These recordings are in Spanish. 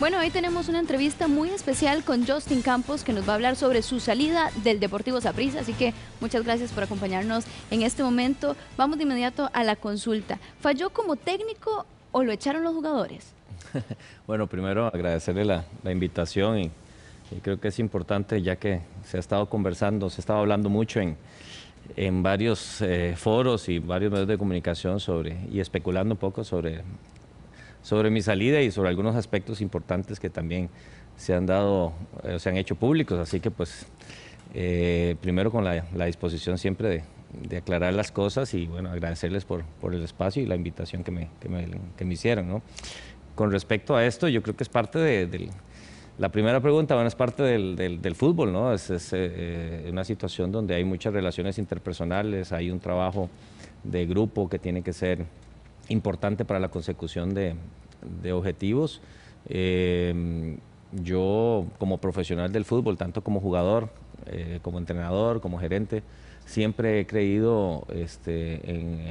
Bueno, hoy tenemos una entrevista muy especial con Justin Campos que nos va a hablar sobre su salida del Deportivo Saprissa, así que muchas gracias por acompañarnos en este momento. Vamos de inmediato a la consulta. ¿Falló como técnico o lo echaron los jugadores? bueno, primero agradecerle la, invitación y, creo que es importante ya que se ha estado conversando, se ha estado hablando mucho en, en varios eh, foros y varios medios de comunicación sobre y especulando un poco sobre sobre mi salida y sobre algunos aspectos importantes que también se han dado, o eh, se han hecho públicos. Así que pues eh, primero con la, disposición siempre de, aclarar las cosas y bueno, agradecerles por, el espacio y la invitación que me, que me, hicieron. ¿no? Con respecto a esto, yo creo que es parte de, del... La primera pregunta, bueno, es parte del, fútbol, ¿no? Es, eh, una situación donde hay muchas relaciones interpersonales, hay un trabajo de grupo que tiene que ser importante para la consecución de, objetivos. Eh, yo como profesional del fútbol, tanto como jugador, eh, como entrenador, como gerente, siempre he creído este,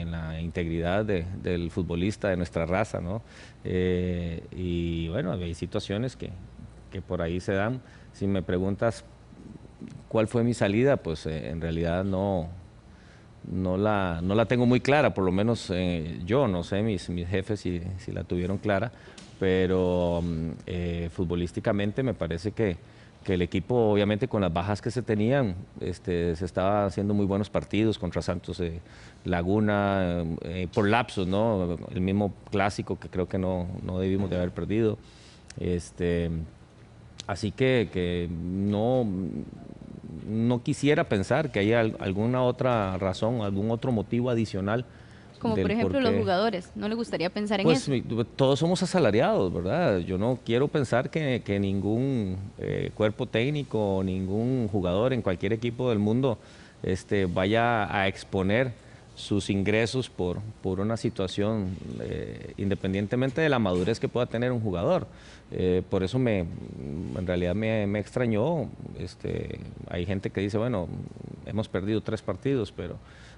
en, la integridad del futbolista, de nuestra raza, ¿no? Eh, y bueno, hay situaciones que, por ahí se dan. Si me preguntas cuál fue mi salida, pues en realidad no, no la, no la tengo muy clara, por lo menos eh, yo, no sé mis, mis jefes si, si la tuvieron clara, pero mm, eh, futbolísticamente me parece que, el equipo, obviamente con las bajas que se tenían, este, se estaba haciendo muy buenos partidos contra Santos de eh, Laguna, por lapsos, ¿no? El mismo clásico que creo que no, debimos de haber perdido. Este, así que, que no, no quisiera pensar que haya alguna otra razón, algún otro motivo adicional. Como por ejemplo los jugadores, ¿no le gustaría pensar en pues, eso? todos somos asalariados, ¿verdad? Yo no quiero pensar que, ningún eh, cuerpo técnico, ningún jugador en cualquier equipo del mundo este, vaya a exponer sus ingresos por, por una situación, eh, independientemente de la madurez que pueda tener un jugador. Eh, por eso me, en realidad me, extrañó. Este, hay gente que dice, bueno, hemos perdido tres partidos, pero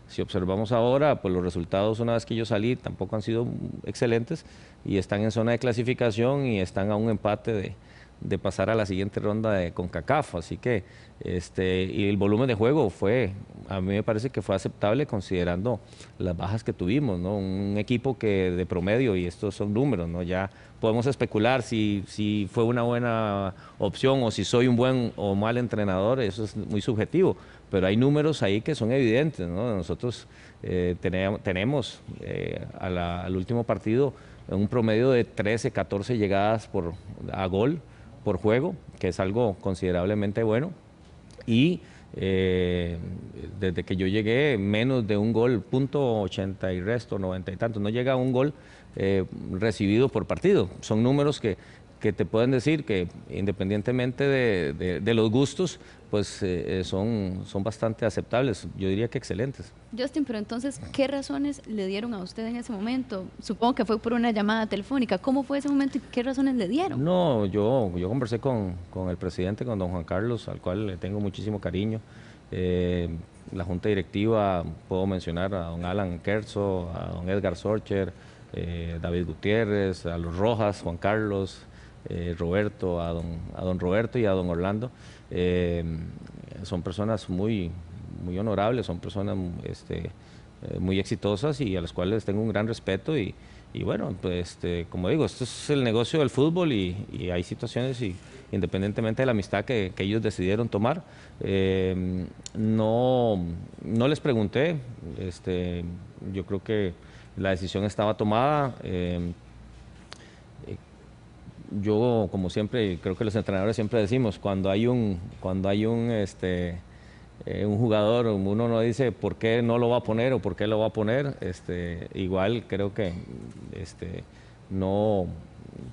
si observamos ahora, pues los resultados una vez que yo salí tampoco han sido excelentes y están en zona de clasificación y están a un empate de, de pasar a la siguiente ronda de CONCACAF, así que este, y el volumen de juego fue, a mí me parece que fue aceptable considerando las bajas que tuvimos, ¿no? Un equipo que de promedio, y estos son números, ¿no? Ya podemos especular si, si fue una buena opción o si soy un buen o mal entrenador, eso es muy subjetivo, pero hay números ahí que son evidentes, Nosotros eh, tenemos, eh, al último partido un promedio de 13, 14 llegadas por, a gol, por juego, que es algo considerablemente bueno. Y eh, desde que yo llegué, menos de un gol, punto ochenta y resto, 90 y tanto, no llega a un gol eh, recibido por partido. Son números que que te pueden decir que independientemente de, de, los gustos, pues eh, eh, son, son bastante aceptables, yo diría que excelentes. Justin, pero entonces, ¿qué razones le dieron a usted en ese momento? Supongo que fue por una llamada telefónica. ¿Cómo fue ese momento y qué razones le dieron? No, yo, yo conversé con, con el presidente, con don Juan Carlos, al cual le tengo muchísimo cariño. Eh, la junta directiva, puedo mencionar a don Alan Kerzo, a don Edgar Sorcher, David Gutiérrez, a los Rojas, Juan Carlos, eh, Roberto, a don, a don Roberto y a don Orlando. Eh, son personas muy, muy honorables, son personas este, eh, muy exitosas y a las cuales tengo un gran respeto y, bueno, pues, este, como digo, esto es el negocio del fútbol y, hay situaciones y independientemente de la amistad que, ellos decidieron tomar, no, les pregunté, este, yo creo que la decisión estaba tomada, yo, como siempre, creo que los entrenadores siempre decimos, cuando hay un, cuando hay un, este, eh, un jugador, uno no dice por qué no lo va a poner o por qué lo va a poner. Este, igual creo que este, no,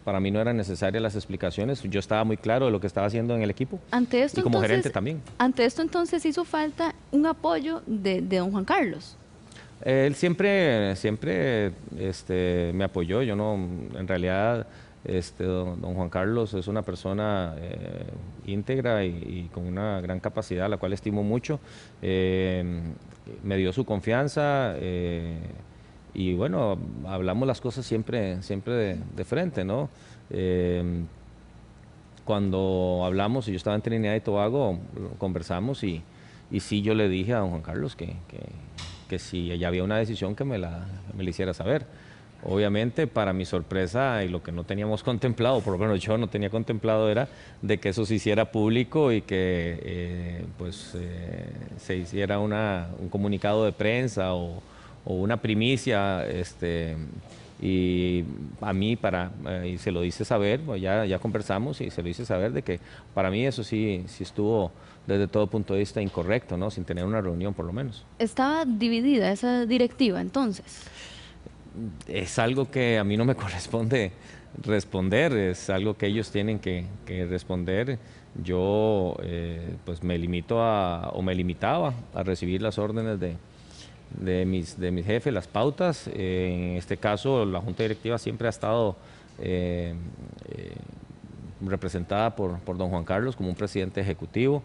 para mí no eran necesarias las explicaciones. Yo estaba muy claro de lo que estaba haciendo en el equipo. Ante esto, y como gerente también. Ante esto entonces hizo falta un apoyo de, don Juan Carlos. Él siempre, siempre este, me apoyó. Yo no, en realidad este, don, Juan Carlos es una persona eh, íntegra y, con una gran capacidad, la cual estimo mucho. Eh, me dio su confianza eh, y bueno, hablamos las cosas siempre, siempre de, frente, cuando hablamos, yo estaba en Trinidad y Tobago, conversamos y, sí yo le dije a don Juan Carlos que, si ya había una decisión que me me la hiciera saber. Obviamente, para mi sorpresa y lo que no teníamos contemplado, por lo menos yo no tenía contemplado, era de que eso se hiciera público y que eh, pues, eh, se hiciera una, un comunicado de prensa o, una primicia. Este, y a mí para eh, y se lo hice saber, pues, ya, ya conversamos y se lo hice saber de que para mí eso sí, sí estuvo desde todo punto de vista incorrecto, ¿no? Sin tener una reunión por lo menos. Estaba dividida esa directiva entonces es algo que a mí no me corresponde responder, es algo que ellos tienen que, responder. Yo eh, pues me limito a, o me limitaba a recibir las órdenes de, mis, de jefes, las pautas. en este caso la Junta Directiva siempre ha estado eh, eh, representada por, por, don Juan Carlos como un presidente ejecutivo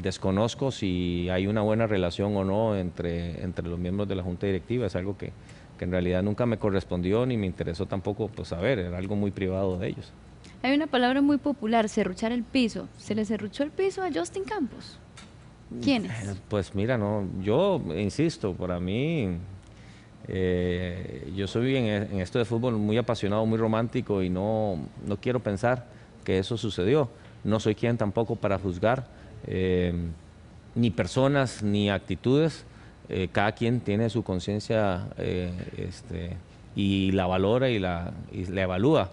desconozco si hay una buena relación o no entre, entre los miembros de la Junta Directiva, es algo que, en realidad nunca me correspondió ni me interesó tampoco pues, saber, era algo muy privado de ellos. Hay una palabra muy popular, serruchar el piso. ¿Se le serruchó el piso a Justin Campos? ¿Quién es? Eh, pues mira, no, yo insisto, para mí, eh, yo soy en, esto de fútbol muy apasionado, muy romántico y no, no quiero pensar que eso sucedió. No soy quien tampoco para juzgar eh, ni personas ni actitudes. Eh, cada quien tiene su conciencia eh, este, y la valora y la, evalúa.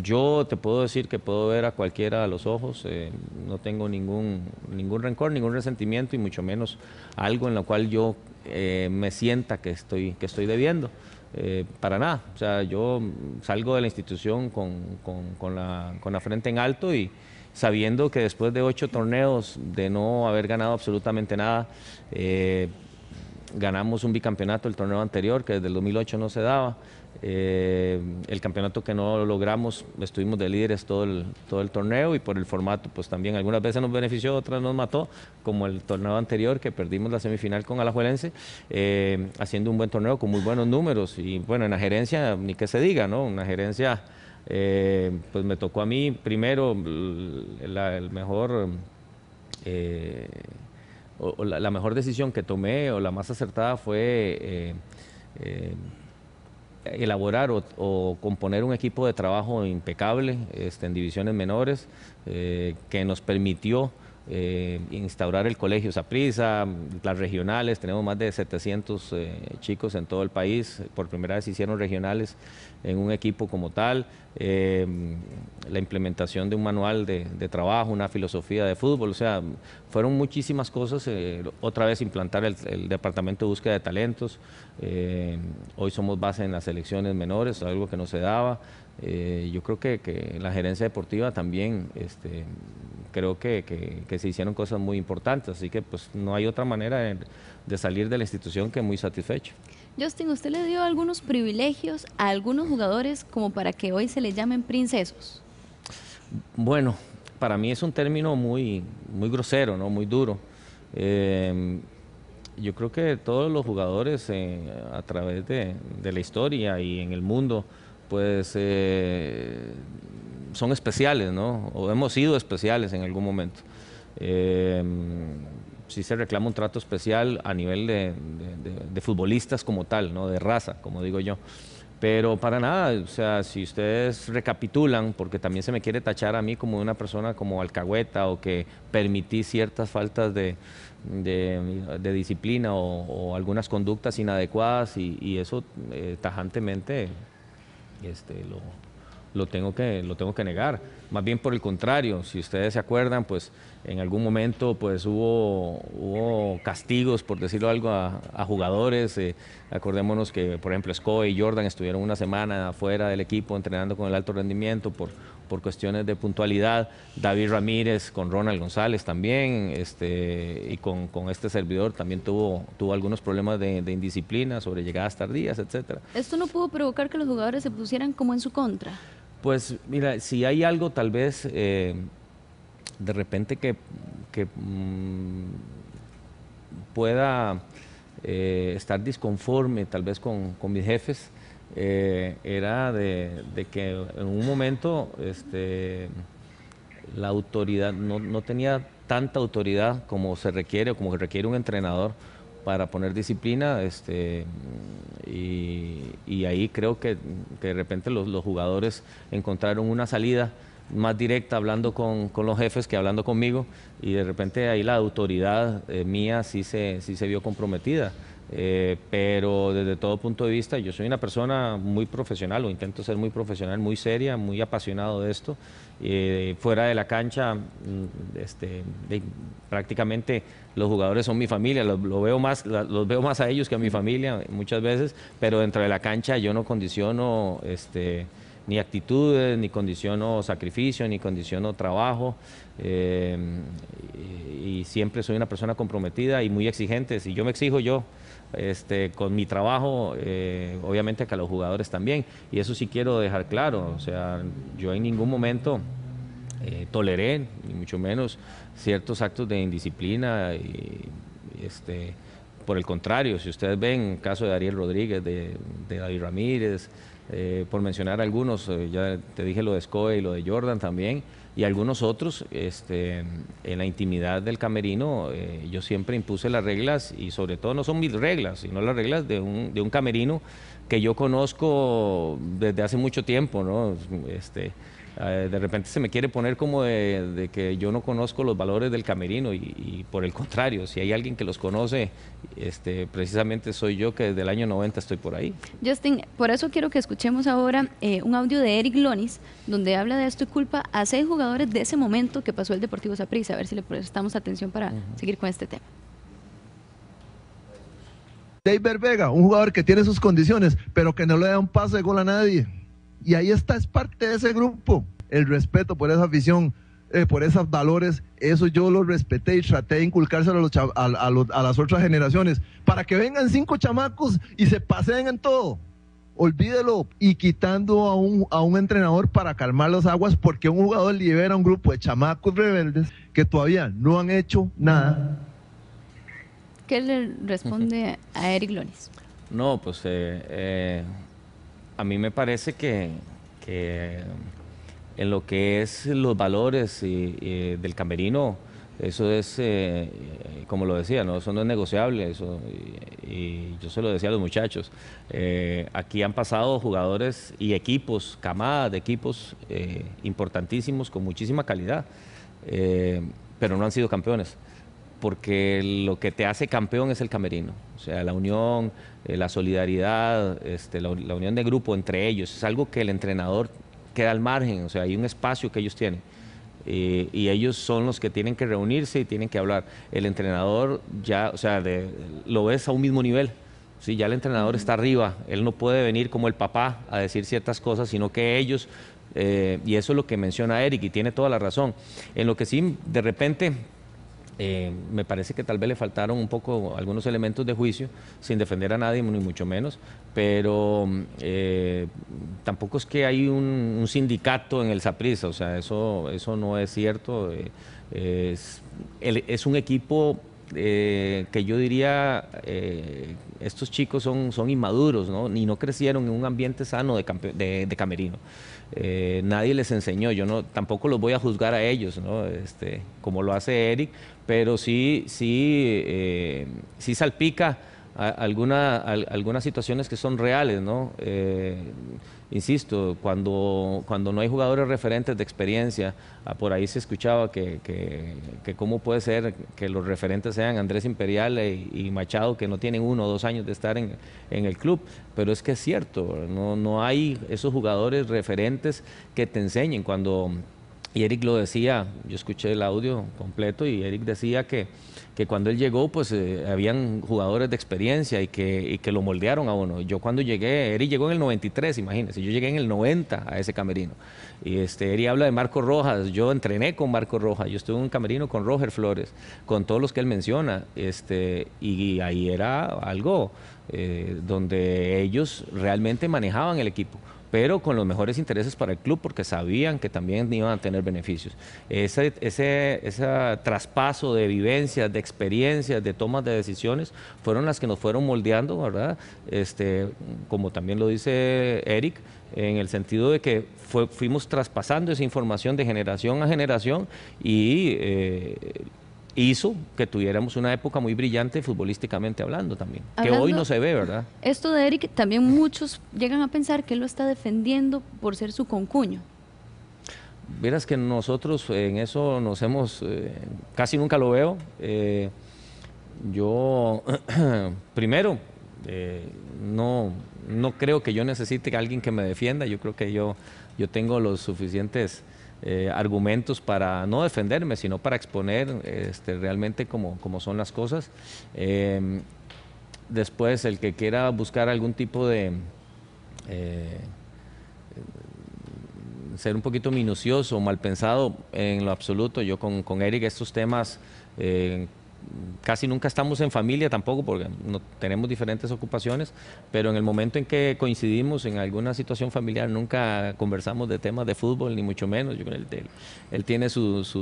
Yo te puedo decir que puedo ver a cualquiera a los ojos, no tengo ningún, ningún rencor, ningún resentimiento y mucho menos algo en lo cual yo me sienta que estoy, que estoy debiendo. para nada. O sea, yo salgo de la institución con la frente en alto y, sabiendo que después de ocho torneos de no haber ganado absolutamente nada, eh, ganamos un bicampeonato el torneo anterior, que desde el 2008 no se daba. Eh, el campeonato que no logramos, estuvimos de líderes todo el, todo el torneo y por el formato, pues también algunas veces nos benefició, otras nos mató, como el torneo anterior que perdimos la semifinal con Alajuelense, eh, haciendo un buen torneo con muy buenos números. Y bueno, en la gerencia, ni que se diga, ¿no? Una gerencia eh, pues me tocó a mí primero la, mejor, eh, la, mejor decisión que tomé o la más acertada fue eh, elaborar o, o, componer un equipo de trabajo impecable este, en divisiones menores que nos permitió eh, instaurar el colegio Saprisa, las regionales, tenemos más de 700 eh, chicos en todo el país, por primera vez hicieron regionales en un equipo como tal, eh, la implementación de un manual de, trabajo, una filosofía de fútbol, o sea, fueron muchísimas cosas, otra vez implantar el, departamento de búsqueda de talentos, hoy somos base en las selecciones menores, algo que no se daba, yo creo que, la gerencia deportiva también... Este, creo que, que, se hicieron cosas muy importantes, así que pues no hay otra manera de, salir de la institución que muy satisfecho. Justin, usted le dio algunos privilegios a algunos jugadores como para que hoy se les llamen princesos. Bueno, para mí es un término muy, muy grosero, ¿no? muy duro. Em, yo creo que todos los jugadores eh, a través de, de, la historia y en el mundo, pues eh, son especiales, ¿no? O hemos sido especiales en algún momento. Eh, sí se reclama un trato especial a nivel de, futbolistas como tal, ¿no? De raza, como digo yo. Pero para nada, o sea, si ustedes recapitulan, porque también se me quiere tachar a mí como una persona como alcahueta o que permití ciertas faltas de, disciplina o, algunas conductas inadecuadas y, eso eh, tajantemente este, lo, lo tengo que, lo tengo que negar. Más bien por el contrario, si ustedes se acuerdan, pues en algún momento pues hubo, hubo castigos, por decirlo algo, a, jugadores. Eh, acordémonos que, por ejemplo, Scoe y Jordan estuvieron una semana fuera del equipo entrenando con el alto rendimiento por, por cuestiones de puntualidad. David Ramírez con Ronald González también, este, y con, este servidor también tuvo, tuvo algunos problemas de, indisciplina sobre llegadas tardías, etcétera. ¿Esto no pudo provocar que los jugadores se pusieran como en su contra? Pues mira, si hay algo tal vez eh, de repente que, mm, pueda eh, estar disconforme tal vez con, mis jefes, eh, era de, que en un momento este, la autoridad, no, no, tenía tanta autoridad como se requiere o como requiere un entrenador para poner disciplina este, y, ahí creo que, de repente los, jugadores encontraron una salida más directa hablando con, los jefes que hablando conmigo y de repente ahí la autoridad eh, mía sí se vio comprometida. Eh, pero desde todo punto de vista, yo soy una persona muy profesional, o intento ser muy profesional, muy seria, muy apasionado de esto. Eh, fuera de la cancha, mm, este, prácticamente los jugadores son mi familia, los, veo más, los veo más a ellos que a mi familia muchas veces, pero dentro de la cancha yo no condiciono este, ni actitudes, ni condiciono sacrificio, ni condiciono trabajo. Eh, y siempre soy una persona comprometida y muy exigente. Si yo me exijo, yo este, con mi trabajo, eh, obviamente que a los jugadores también. Y eso sí quiero dejar claro, o sea, yo en ningún momento eh, toleré, ni mucho menos, ciertos actos de indisciplina. Y, este, por el contrario, si ustedes ven el caso de Ariel Rodríguez, de, David Ramírez, eh, por mencionar algunos, ya te dije lo de Scoe y lo de Jordan también y algunos otros este, en la intimidad del camerino. Eh, yo siempre impuse las reglas y sobre todo no son mis reglas, sino las reglas de un, de un camerino que yo conozco desde hace mucho tiempo. ¿no? Este, Ah, de repente se me quiere poner como de, que yo no conozco los valores del camerino y, por el contrario, si hay alguien que los conoce, este, precisamente soy yo que desde el año 90 estoy por ahí. Justin, por eso quiero que escuchemos ahora eh, un audio de Eric Lonis donde habla de esto y culpa a seis jugadores de ese momento que pasó el Deportivo Saprissa, a ver si le prestamos atención para seguir con este tema. David Vega, un jugador que tiene sus condiciones, pero que no le da un pase de gol a nadie y ahí está, es parte de ese grupo. El respeto por esa afición, eh, por esos valores, eso yo lo respeté y traté de inculcárselo a, las otras generaciones. Para que vengan cinco chamacos y se pasen en todo olvídelo y quitando a un, a un entrenador para calmar las aguas porque un jugador libera a un grupo de chamacos rebeldes que todavía no han hecho nada. ¿Qué le responde a Eric Lones? No, pues eh, eh a mí me parece que, en lo que es los valores del camerino, eso es, eh, eh, como lo decía, ¿no? eso no es negociable, y, yo se lo decía a los muchachos, eh, aquí han pasado jugadores y equipos, camadas de equipos importantísimos con muchísima calidad, pero no han sido campeones porque lo que te hace campeón es el camerino. O sea, la unión, eh, la solidaridad, este, la, unión de grupo entre ellos, es algo que el entrenador queda al margen, o sea, hay un espacio que ellos tienen. Eh, y ellos son los que tienen que reunirse y tienen que hablar. El entrenador ya, o sea, lo ves a un mismo nivel. Si ya el entrenador está arriba, él no puede venir como el papá a decir ciertas cosas, sino que ellos eh, y eso es lo que menciona Eric y tiene toda la razón. En lo que sí, de repente, eh, me parece que tal vez le faltaron un poco algunos elementos de juicio, sin defender a nadie, ni mucho menos, pero eh, tampoco es que hay un, sindicato en el Saprissa, o sea, eso, eso no es cierto. Eh, es, es, un equipo que yo diría estos chicos son, son inmaduros ¿no? y no crecieron en un ambiente sano de, camerino. Eh, nadie les enseñó, yo no, tampoco los voy a juzgar a ellos, ¿no? Este, como lo hace Eric, pero sí, sí, eh, sí salpica algunas situaciones que son reales, ¿no? Eh, insisto, cuando, cuando no hay jugadores referentes de experiencia, ah, por ahí se escuchaba que, que, cómo puede ser que los referentes sean Andrés Imperial e, y Machado, que no tienen uno o dos años de estar en, en el club, pero es que es cierto, no, no hay esos jugadores referentes que te enseñen cuando... Y Eric lo decía, yo escuché el audio completo y Eric decía que, que cuando él llegó, pues eh, habían jugadores de experiencia y que, lo moldearon a uno. Yo cuando llegué, Eri llegó en el 93, imagínese, yo llegué en el 90 a ese camerino. Y este, Eri habla de Marco Rojas, yo entrené con Marco Rojas, yo estuve en un camerino con Roger Flores, con todos los que él menciona, este, y, ahí era algo eh, donde ellos realmente manejaban el equipo pero con los mejores intereses para el club porque sabían que también iban a tener beneficios. Ese, ese, ese traspaso de vivencias, de experiencias, de tomas de decisiones, fueron las que nos fueron moldeando, ¿verdad? Este, como también lo dice Eric, en el sentido de que fuimos traspasando esa información de generación a generación y... Eh, hizo que tuviéramos una época muy brillante futbolísticamente hablando también, que hoy no se ve, ¿verdad? Esto de Eric, también muchos llegan a pensar que él lo está defendiendo por ser su concuño. Verás que nosotros en eso nos hemos, eh, casi nunca lo veo. Eh, yo, primero, eh, no, no creo que yo necesite a alguien que me defienda, yo creo que yo, yo tengo los suficientes eh, argumentos para no defenderme, sino para exponer este, realmente como, son las cosas. Em, después, el que quiera buscar algún tipo de... Eh, ser un poquito minucioso, mal pensado en lo absoluto. Yo con, Eric estos temas eh, casi nunca estamos en familia tampoco porque tenemos diferentes ocupaciones, pero en el momento en que coincidimos en alguna situación familiar nunca conversamos de temas de fútbol, ni mucho menos. Yo, él, él, tiene sus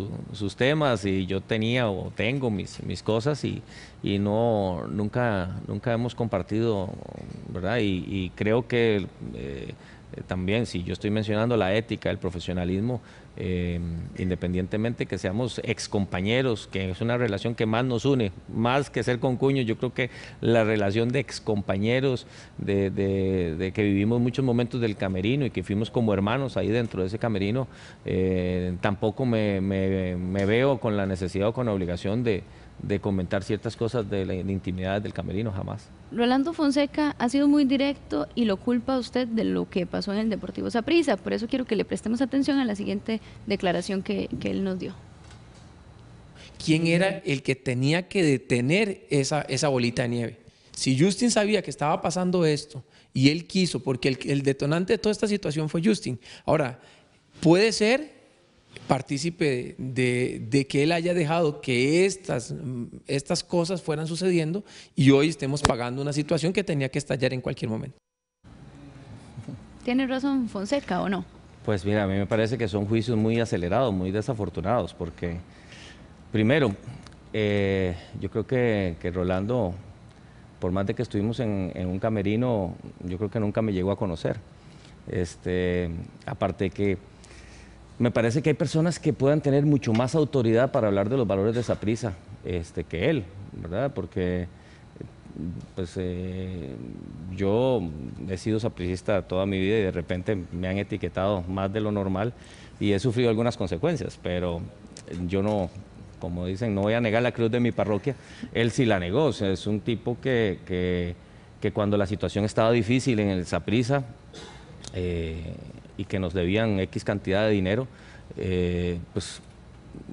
temas y yo tenía o tengo mis, mis cosas y, y no, nunca, nunca hemos compartido, ¿verdad? Y, creo que... Eh, también, si yo estoy mencionando la ética, el profesionalismo, Em, independientemente que seamos excompañeros, que es una relación que más nos une, más que ser con cuño, yo creo que la relación de excompañeros, de, de, que vivimos muchos momentos del camerino y que fuimos como hermanos ahí dentro de ese camerino, eh, tampoco me, veo con la necesidad o con la obligación de, de comentar ciertas cosas de la intimidad del camerino, jamás. Rolando Fonseca ha sido muy directo y lo culpa a usted de lo que pasó en el Deportivo Saprissa. Por eso quiero que le prestemos atención a la siguiente declaración que, él nos dio. ¿Quién era el que tenía que detener esa, esa bolita de nieve? Si Justin sabía que estaba pasando esto y él quiso, porque el detonante de toda esta situación fue Justin. Ahora, puede ser partícipe de, que él haya dejado que estas, estas cosas fueran sucediendo y hoy estemos pagando una situación que tenía que estallar en cualquier momento. ¿Tiene razón Fonseca o no? Pues mira, a mí me parece que son juicios muy acelerados, muy desafortunados, porque primero, eh, yo creo que, Rolando, por más de que estuvimos en, un camerino, yo creo que nunca me llegó a conocer. Este, aparte de que me parece que hay personas que puedan tener mucho más autoridad para hablar de los valores de Saprisa este, que él, ¿verdad? Porque pues eh, yo he sido sapricista toda mi vida y de repente me han etiquetado más de lo normal y he sufrido algunas consecuencias, pero yo no, como dicen, no voy a negar la cruz de mi parroquia, él sí la negó, es un tipo que, cuando la situación estaba difícil en el Saprisa, eh, y que nos debían X cantidad de dinero, eh, pues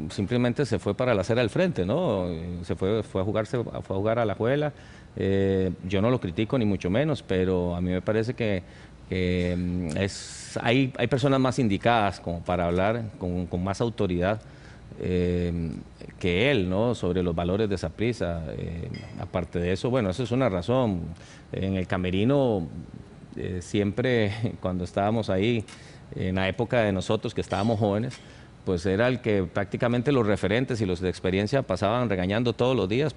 simplemente se fue para la acera del frente, ¿no? Se fue, a jugarse, a jugar a la juela. Eh, yo no lo critico ni mucho menos, pero a mí me parece que, mm, es, hay, hay, personas más indicadas como para hablar con, más autoridad eh, que él, ¿no? Sobre los valores de esa prisa. aparte de eso, bueno, eso es una razón. En el camerino eh, siempre cuando estábamos ahí, en la época de nosotros que estábamos jóvenes, pues era el que prácticamente los referentes y los de experiencia pasaban regañando todos los días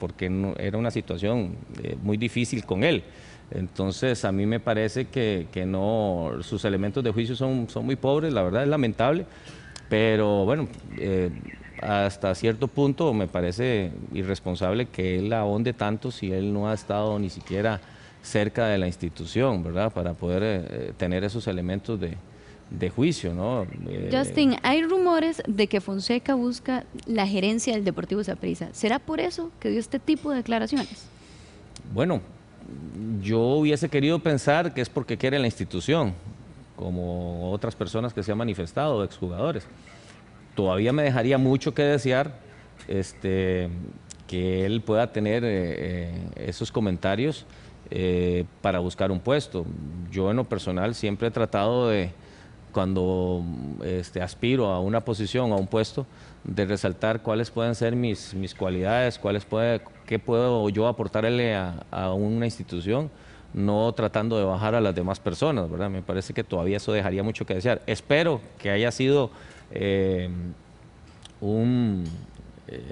porque no, era una situación eh, muy difícil con él. Entonces, a mí me parece que, no, sus elementos de juicio son, son muy pobres, la verdad es lamentable, pero bueno, eh, hasta cierto punto me parece irresponsable que él ahonde tanto si él no ha estado ni siquiera cerca de la institución, ¿verdad? Para poder eh, eh, tener esos elementos de, de juicio, ¿no? Eh, Justin, hay rumores de que Fonseca busca la gerencia del Deportivo Saprissa. ¿Será por eso que dio este tipo de declaraciones? Bueno, yo hubiese querido pensar que es porque quiere la institución, como otras personas que se han manifestado, exjugadores. Todavía me dejaría mucho que desear este, que él pueda tener esos comentarios eh, para buscar un puesto. Yo en lo personal siempre he tratado de, cuando este, aspiro a una posición, a un puesto, de resaltar cuáles pueden ser mis, mis cualidades, cuáles puede, qué puedo yo aportarle a, una institución, no tratando de bajar a las demás personas, ¿verdad? Me parece que todavía eso dejaría mucho que desear. Espero que haya sido eh, un, eh,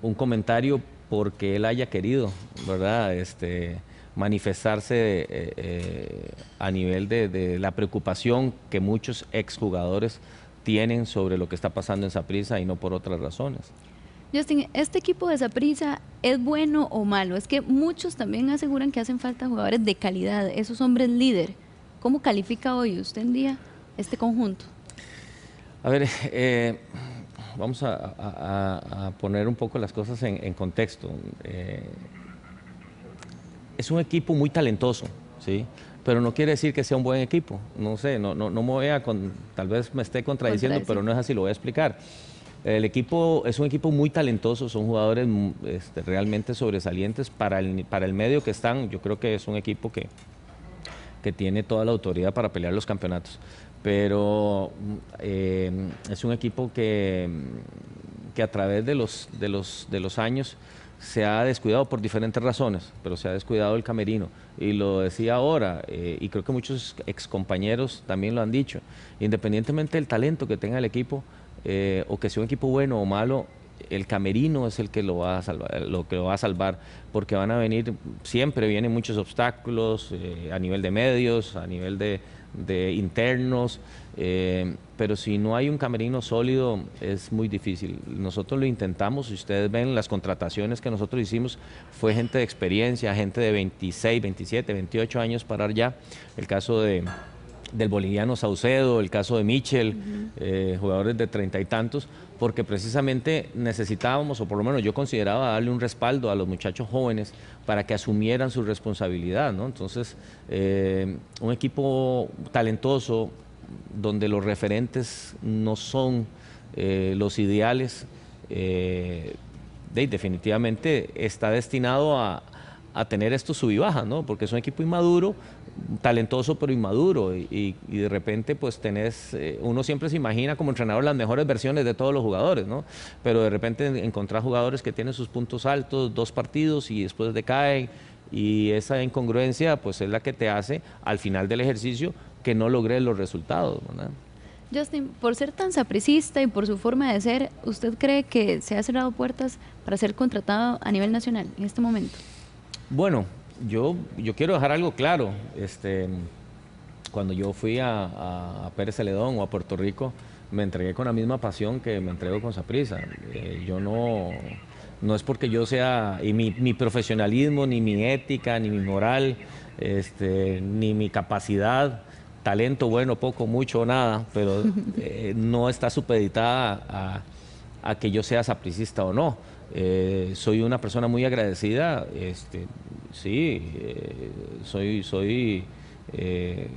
un comentario porque él haya querido, ¿verdad? Este, manifestarse eh, eh, a nivel de, la preocupación que muchos exjugadores tienen sobre lo que está pasando en Saprisa y no por otras razones. Justin, ¿este equipo de Saprisa es bueno o malo? Es que muchos también aseguran que hacen falta jugadores de calidad, esos hombres líder. ¿Cómo califica hoy usted en día este conjunto? A ver, eh, vamos a, poner un poco las cosas en, en contexto es un equipo muy talentoso, ¿sí? Pero no quiere decir que sea un buen equipo. No sé, no, no, no me voy a con, tal vez me esté contradiciendo, pero no es así, lo voy a explicar. El equipo es un equipo muy talentoso, son jugadores este, realmente sobresalientes para el, para el medio que están. Yo creo que es un equipo que, que tiene toda la autoridad para pelear los campeonatos. Pero eh, es un equipo que, que a través de los, de los, de los años se ha descuidado por diferentes razones, pero se ha descuidado el camerino. Y lo decía ahora, eh, y creo que muchos excompañeros también lo han dicho, independientemente del talento que tenga el equipo, eh, o que sea un equipo bueno o malo, el camerino es el que lo va a salvar, lo que lo va a salvar, porque van a venir, siempre vienen muchos obstáculos eh, a nivel de medios, a nivel de internos, eh, pero si no hay un camerino sólido es muy difícil. Nosotros lo intentamos, si ustedes ven las contrataciones que nosotros hicimos, fue gente de experiencia, gente de 26, 27, 28 años parar ya. El caso de, del boliviano Saucedo, el caso de Michel, eh, jugadores de treinta y tantos, porque precisamente necesitábamos, o por lo menos yo consideraba darle un respaldo a los muchachos jóvenes para que asumieran su responsabilidad. Entonces, eh, un equipo talentoso, donde los referentes no son eh, los ideales, eh, definitivamente está destinado a, tener esto sub y baja, Porque es un equipo inmaduro, talentoso pero inmaduro, y, de repente pues tenés, eh, uno siempre se imagina como entrenador las mejores versiones de todos los jugadores, Pero de repente encontrás jugadores que tienen sus puntos altos, dos partidos y después decaen, y esa incongruencia pues es la que te hace al final del ejercicio que no logré los resultados. Justin, por ser tan sapricista y por su forma de ser, ¿usted cree que se ha cerrado puertas para ser contratado a nivel nacional en este momento? Bueno, yo, yo quiero dejar algo claro. Este, cuando yo fui a, Pérez Celedón o a Puerto Rico, me entregué con la misma pasión que me entrego con Saprisa. Eh, yo no, no es porque yo sea, y mi, profesionalismo, ni mi ética, ni mi moral, este, ni mi capacidad talento bueno, poco, mucho, nada, pero eh, no está supeditada a, que yo sea sapricista o no. Eh, soy una persona muy agradecida, este, sí, eh, soy, soy,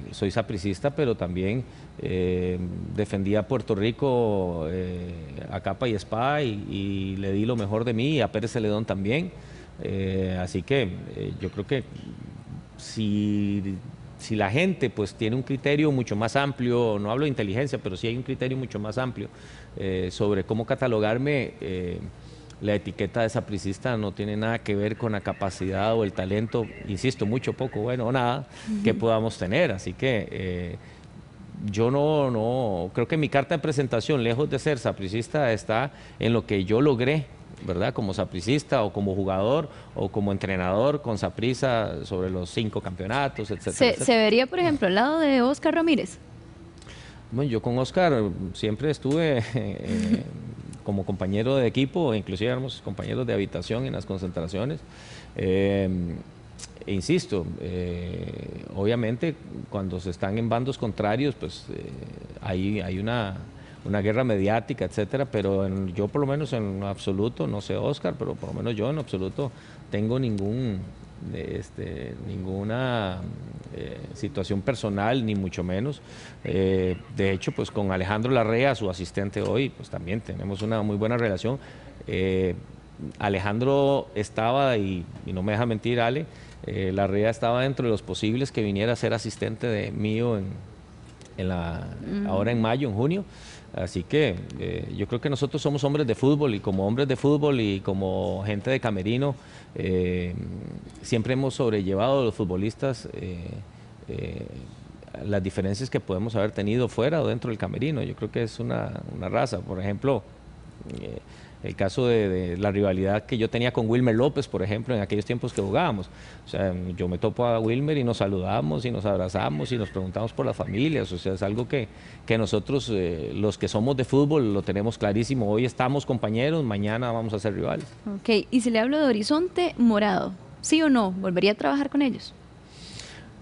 soy sapricista, pero también defendí a Puerto Rico a capa y espada y, le di lo mejor de mí a Pérez Celedón también. así que yo creo que si si la gente pues tiene un criterio mucho más amplio, no hablo de inteligencia, pero sí hay un criterio mucho más amplio eh, sobre cómo catalogarme, eh, la etiqueta de sapricista no tiene nada que ver con la capacidad o el talento, insisto, mucho, poco, bueno nada, que podamos tener. Así que eh, yo no, no, creo que mi carta de presentación, lejos de ser sapricista, está en lo que yo logré ¿verdad? Como sapricista o como jugador o como entrenador con saprisa sobre los cinco campeonatos, etcétera. ¿Se, vería, por ejemplo, al lado de Oscar Ramírez? Bueno, yo con Oscar siempre estuve eh, eh, como compañero de equipo, inclusive éramos compañeros de habitación en las concentraciones. Eh, e insisto, obviamente cuando se están en bandos contrarios, pues hay, hay una una guerra mediática, etcétera, pero yo por lo menos en absoluto, no sé Oscar, pero por lo menos yo en absoluto tengo ningún este, ninguna eh, situación personal, ni mucho menos. Eh, de hecho, pues con Alejandro Larrea, su asistente hoy, pues también tenemos una muy buena relación. Eh, Alejandro estaba, y, no me deja mentir Ale, Larrea estaba dentro de los posibles que viniera a ser asistente de mío en, mm. ahora en mayo, en junio. Así que eh, yo creo que nosotros somos hombres de fútbol y como hombres de fútbol y como gente de camerino, eh, siempre hemos sobrellevado a los futbolistas eh, las diferencias que podemos haber tenido fuera o dentro del camerino. Yo creo que es una, una raza. Por ejemplo, el caso de, la rivalidad que yo tenía con Wilmer López, por ejemplo, en aquellos tiempos que jugábamos. O sea, yo me topo a Wilmer y nos saludamos y nos abrazamos y nos preguntamos por las familias. O sea, es algo que, que nosotros, eh, los que somos de fútbol, lo tenemos clarísimo. Hoy estamos compañeros, mañana vamos a ser rivales. Ok, y si le hablo de Horizonte Morado, ¿sí o no? ¿Volvería a trabajar con ellos?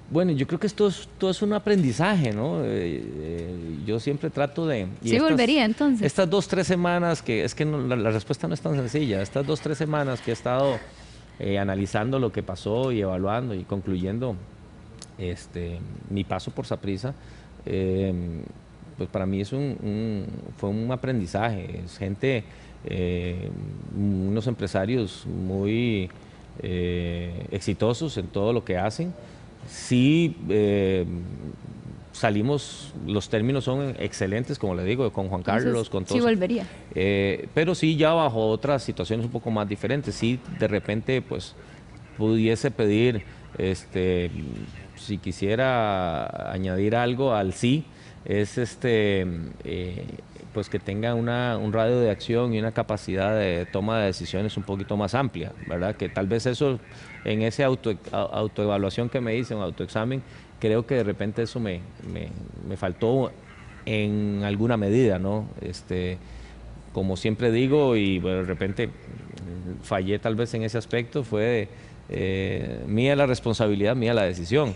Bueno, yo creo que esto es, todo es un aprendizaje, ¿no? Eh, eh, yo siempre trato de... sí, volvería entonces. Estas dos, tres semanas, que es que la, respuesta no es tan sencilla, estas dos, tres semanas que he estado eh, analizando lo que pasó y evaluando y concluyendo este, mi paso por Saprisa, pues para mí es fue un aprendizaje. Es gente, unos empresarios muy exitosos en todo lo que hacen sí eh, salimos, los términos son excelentes, como le digo, con Juan Carlos, con todos. Sí, volvería. Eh, pero sí, ya bajo otras situaciones un poco más diferentes. Sí, de repente, pues, pudiese pedir, este, si quisiera añadir algo al sí, es este eh, pues que tenga una, un radio de acción y una capacidad de toma de decisiones un poquito más amplia, ¿verdad? Que tal vez eso, en esa autoevaluación que me hice, un autoexamen, creo que de repente eso me, faltó en alguna medida, ¿no? Este, como siempre digo, y de repente fallé tal vez en ese aspecto, fue eh, mía la responsabilidad, mía la decisión.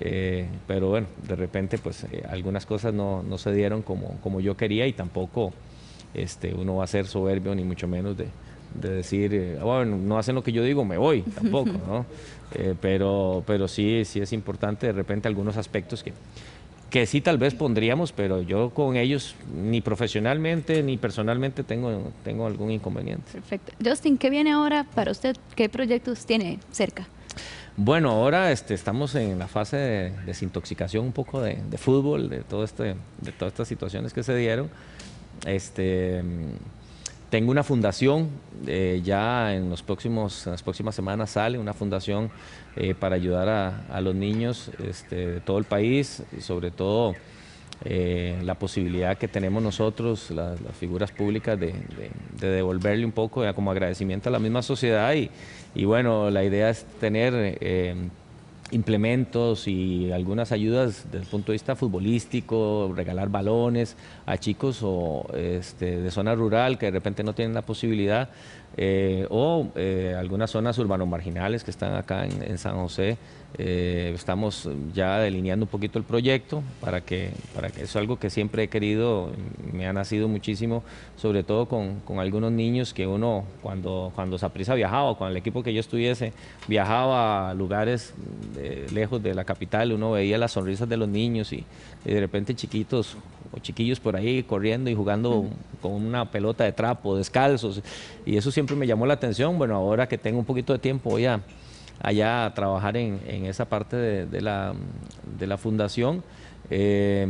Eh, pero bueno, de repente pues eh, algunas cosas no, no, se dieron como, como yo quería y tampoco este, uno va a ser soberbio ni mucho menos de, de decir, eh, ah, bueno, no hacen lo que yo digo, me voy, tampoco, ¿no? pero, pero sí, sí es importante de repente algunos aspectos que, que sí tal vez pondríamos, pero yo con ellos ni profesionalmente ni personalmente tengo, tengo algún inconveniente. Perfecto. Justin, ¿qué viene ahora para usted? ¿Qué proyectos tiene cerca? Bueno, ahora este, estamos en la fase de desintoxicación un poco de, fútbol, de, todo este, de todas estas situaciones que se dieron. Este, tengo una fundación, eh, ya en, los próximos, las próximas semanas sale una fundación eh, para ayudar a, los niños este, de todo el país, y sobre todo eh, la posibilidad que tenemos nosotros, las figuras públicas, de, devolverle un poco eh, como agradecimiento a la misma sociedad y, y bueno, la idea es tener... Eh, implementos y algunas ayudas desde el punto de vista futbolístico, regalar balones a chicos o, este, de zona rural que de repente no tienen la posibilidad, eh, o eh, algunas zonas urbano marginales que están acá en, San José. Eh, estamos ya delineando un poquito el proyecto para que, para que es algo que siempre he querido, me ha nacido muchísimo, sobre todo con, algunos niños que uno cuando, cuando aprisa viajaba, con el equipo que yo estuviese, viajaba a lugares lejos de la capital, uno veía las sonrisas de los niños y, de repente chiquitos o chiquillos por ahí corriendo y jugando con una pelota de trapo, descalzos. Y eso siempre me llamó la atención. Bueno, ahora que tengo un poquito de tiempo voy a allá a trabajar en, esa parte de, la, fundación. Eh,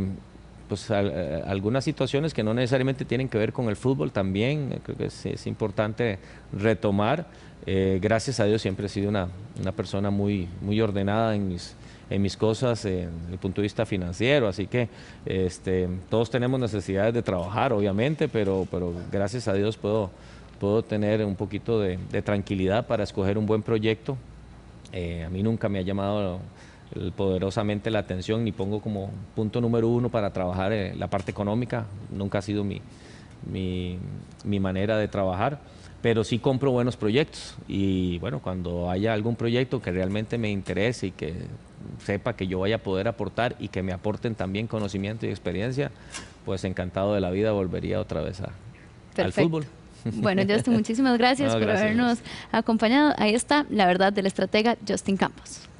pues eh, algunas situaciones que no necesariamente tienen que ver con el fútbol también, eh, creo que es, importante retomar. Eh, gracias a Dios siempre he sido una, una persona muy, muy ordenada en mis, en mis cosas en desde el punto de vista financiero, así que este, todos tenemos necesidades de trabajar, obviamente, pero, pero gracias a Dios puedo, puedo tener un poquito de, tranquilidad para escoger un buen proyecto. a mí nunca me ha llamado poderosamente la atención y pongo como punto número uno para trabajar eh, la parte económica. Nunca ha sido mi, mi, manera de trabajar, pero sí compro buenos proyectos y bueno, cuando haya algún proyecto que realmente me interese y que sepa que yo vaya a poder aportar y que me aporten también conocimiento y experiencia, pues encantado de la vida volvería otra vez a, al fútbol. Bueno, Justin, muchísimas gracias por habernos acompañado. Ahí está la verdad del estratega Justin Campos.